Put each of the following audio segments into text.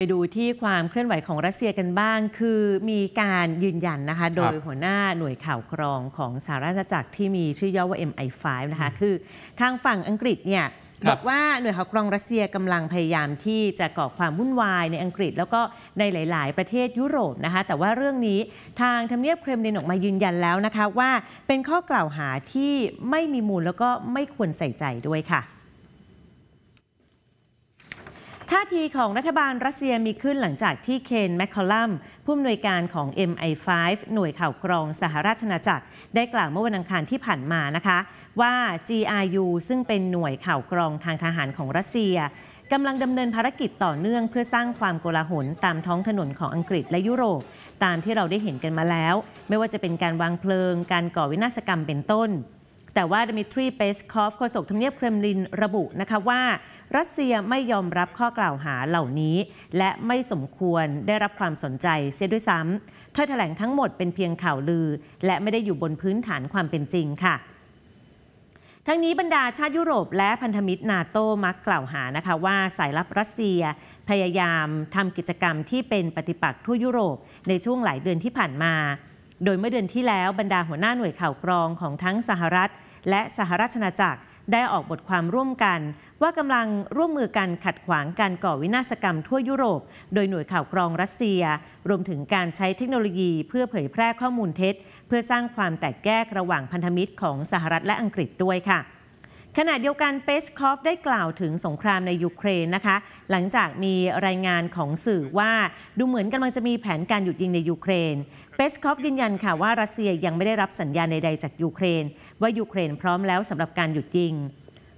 ไปดูที่ความเคลื่อนไหวของรัสเซียกันบ้าง คือมีการยืนยันนะคะโดยหัวหน้าหน่วยข่าวกรองของสหราชอาณาจักรที่มีชื่อย่อว่า MI5 นะคะคือทางฝั่งอังกฤษเนี่ยบอกว่าหน่วยข่าวกรองรัสเซียกำลังพยายามที่จะก่อความวุ่นวายในอังกฤษ แล้วก็ในหลาย ๆ ประเทศยุโรปนะคะ แต่ว่าเรื่องนี้ทางทำเนียบเครมลินออกมายืนยันแล้วนะคะว่า เป็นข้อกล่าวหาที่ไม่มีมูลแล้วก็ไม่ควรใส่ใจด้วยค่ะท่าทีของรัฐบาลรัสเซียมีขึ้นหลังจากที่เคนแมคคอลัมผู้อำนวยการของ MI5 หน่วยข่าวกรองสหราชอาณาจักร ได้กล่าวเมื่อวันอังคารที่ผ่านมานะคะ ว่า GRU ซึ่งเป็นหน่วยข่าวกรองทางทหารของรัสเซียกำลังดำเนินภารกิจต่อเนื่องเพื่อสร้างความโกลาหลตามท้องถนนของอังกฤษและยุโรป ตามที่เราได้เห็นกันมาแล้ว ไม่ว่าจะเป็นการวางเพลิง การก่อวินาศกรรมเป็นต้นแต่ว่าดมิทรีเปสคอฟโฆษกทำเนียบเครมลินระบุนะคะว่ารัสเซียไม่ยอมรับข้อกล่าวหาเหล่านี้ และไม่สมควรได้รับความสนใจเสียด้วยซ้ำถ้อยแถลงทั้งหมดเป็นเพียงข่าวลือและไม่ได้อยู่บนพื้นฐานความเป็นจริงค่ะ ทั้งนี้บรรดาชาติยุโรปและพันธมิตรนาโตมักกล่าวหานะคะว่า สายลับรัสเซียพยายามทำกิจกรรมที่เป็นปฏิปักษ์ทั่วยุโรปในช่วงหลายเดือนที่ผ่านมา โดยเมื่อเดือนที่แล้วบรรดาหัวหน้าหน่วยข่าวกรองของทั้งสหรัฐและสหราชนาจักรได้ออกบทความร่วมกัน ว่ากำลังร่วมมือกันขัดขวางการก่อวินาศกรรมทั่วยุโรป โดยหน่วยข่าวกรองรัสเซีย รวมถึงการใช้เทคโนโลยีเพื่อเผยแพร่ข้อมูลเท็จ เพื่อสร้างความแตกแยกระหว่างพันธมิตรของสหรัฐและอังกฤษด้วยค่ะขณะเดียวกันเปสคอฟได้กล่าวถึงสงครามในยูเครนนะคะ หลังจากมีรายงานของสื่อว่าดูเหมือนกำลังจะมีแผนการหยุดยิงในยูเครนเปสคอฟยืนยันค่ะว่ารัสเซียยังไม่ได้รับสัญญาณใดๆจากยูเครน ว่ายูเครนพร้อมแล้วสำหรับการหยุดยิง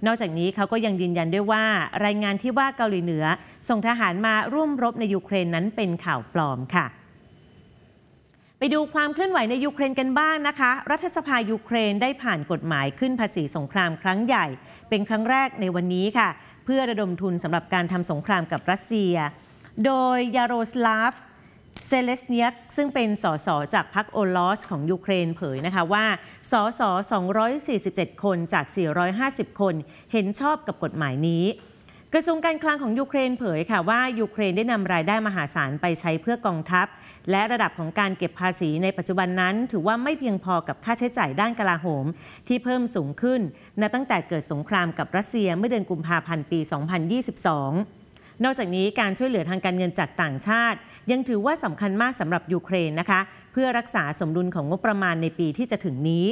นอกจากนี้เขาก็ยังยืนยันด้วยว่ารายงานที่ว่าเกาหลีเหนือ ส่งทหารมาร่วมรบในยูเครนนั้นเป็นข่าวปลอมค่ะไปดูความเคลื่อนไหวในยูเครนกันบ้างนะคะ รัฐสภายูเครนได้ผ่านกฎหมายขึ้นภาษีสงครามครั้งใหญ่ เป็นครั้งแรกในวันนี้ค่ะ เพื่อระดมทุนสำหรับการทำสงครามกับรัสเซีย โดยยาโรสลาฟเซเลสเนียกซึ่งเป็นสสจากพรรคโอลอสของยูเครนเผยนะคะว่าสส247 คนจาก 450 คนเห็นชอบกับกฎหมายนี้กระทรวงการคลังของยูเครนเผยค่ะว่ายูเครนได้นำรายได้มหาศาลไปใช้เพื่อกองทัพ และระดับของการเก็บภาษีในปัจจุบันนั้น ถือว่าไม่เพียงพอกับค่าใช้จ่ายด้านกลาโหม ที่เพิ่มสูงขึ้นนับตั้งแต่เกิดสงครามกับ รัสเซีย เมื่อเดือนกุมภาพันธ์ปี 2022 นอกจากนี้การช่วยเหลือทางการเงินจากต่างชาติ ยังถือว่าสำคัญมากสำหรับยูเครนนะคะ เพื่อรักษาสมดุลของงบประมาณในปีที่จะถึงนี้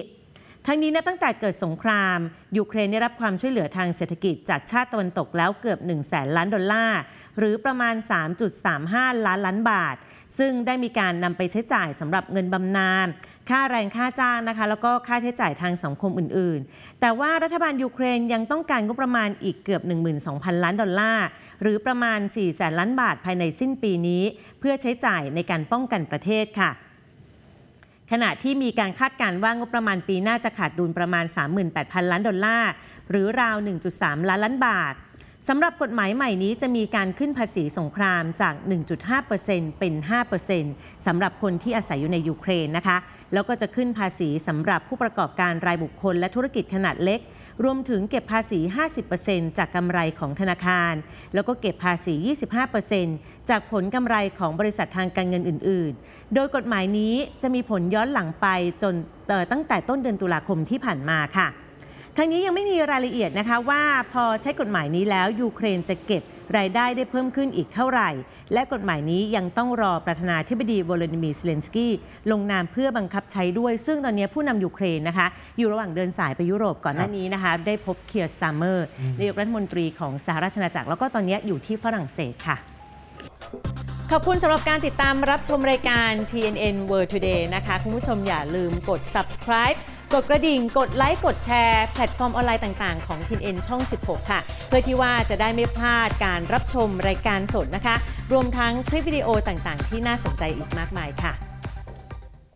ทั้งนี้นะตั้งแต่เกิดสงคราม ยูเครนได้รับความช่วยเหลือทางเศรษฐกิจจากชาติตะวันตกแล้วเกือบ 1 0 0 0 0แล้านดอลลาร์หรือประมาณ 3.35 ล้านล้านบาท ซึ่งได้มีการนำไปใช้จ่ายสำหรับเงินบำนาญค่าแรงค่าจ้างนะคะแล้วก็ค่าใช้จ่ายทางสังคมอื่นๆ แต่ว่ารัฐบาลยูเครนยังต้องการงบประมาณอีกเกือบ 12,000 ล้านดอลลาร์หรือประมาณ4แสนล้านบาท ภายในสิ้นปีนี้ เพื่อใช้จ่ายในการป้องกันประเทศค่ะขณะที่มีการคาดการณ์ว่างบประมาณปีหน้าจะขาดดุลประมาณ 38,000 ล้านดอลลาร์ หรือราว 1.3 ล้านล้านบาทสำหรับกฎหมายใหม่นี้จะมีการขึ้นภาษีสงครามจาก 1.5%เป็น 5%สำหรับคนที่อาศัยอยู่ในยูเครนนะคะ แล้วก็จะขึ้นภาษีสำหรับผู้ประกอบการรายบุคคลและธุรกิจขนาดเล็ก รวมถึงเก็บภาษี 50%จากกำไรของธนาคาร แล้วก็เก็บภาษี 25%จากผลกำไรของบริษัททางการเงินอื่นๆ โดยกฎหมายนี้จะมีผลย้อนหลังไปจนตั้งแต่ต้นเดือนตุลาคมที่ผ่านมาค่ะทั้งนี้ยังไม่มีรายละเอียดนะคะ ว่าพอใช้กฎหมายนี้แล้วยูเครนจะเก็บรายได้ได้เพิ่มขึ้นอีกเท่าไหร่ และกฎหมายนี้ยังต้องรอประธานาธิบดีโวลาดิมีสเเลนสกี้ลงนามเพื่อบังคับใช้ด้วย ซึ่งตอนนี้ผู้นำยูเครนนะคะ อยู่ระหว่างเดินสายไปยุโรปก่อนหน้านี้นะคะ ได้พบเคียร์สตาร์เมอร์นายกรัฐมนตรีของสหราชอาณาจักรแล้วก็ตอนนี้อยู่ที่ฝรั่งเศสค่ะขอบคุณสำหรับการติดตามรับชมรายการ TNN World Today นะคะคุณผู้ชมอย่าลืมกด subscribe กดกระดิ่ง กดไลค์ กดแชร์แพลตฟอร์มออนไลน์ต่างๆของ TNN ช่อง 16 ค่ะ เพื่อที่ว่าจะได้ไม่พลาดการรับชมรายการสดนะคะ รวมทั้งคลิปวิดีโอต่างๆ ที่น่าสนใจอีกมากมายค่ะ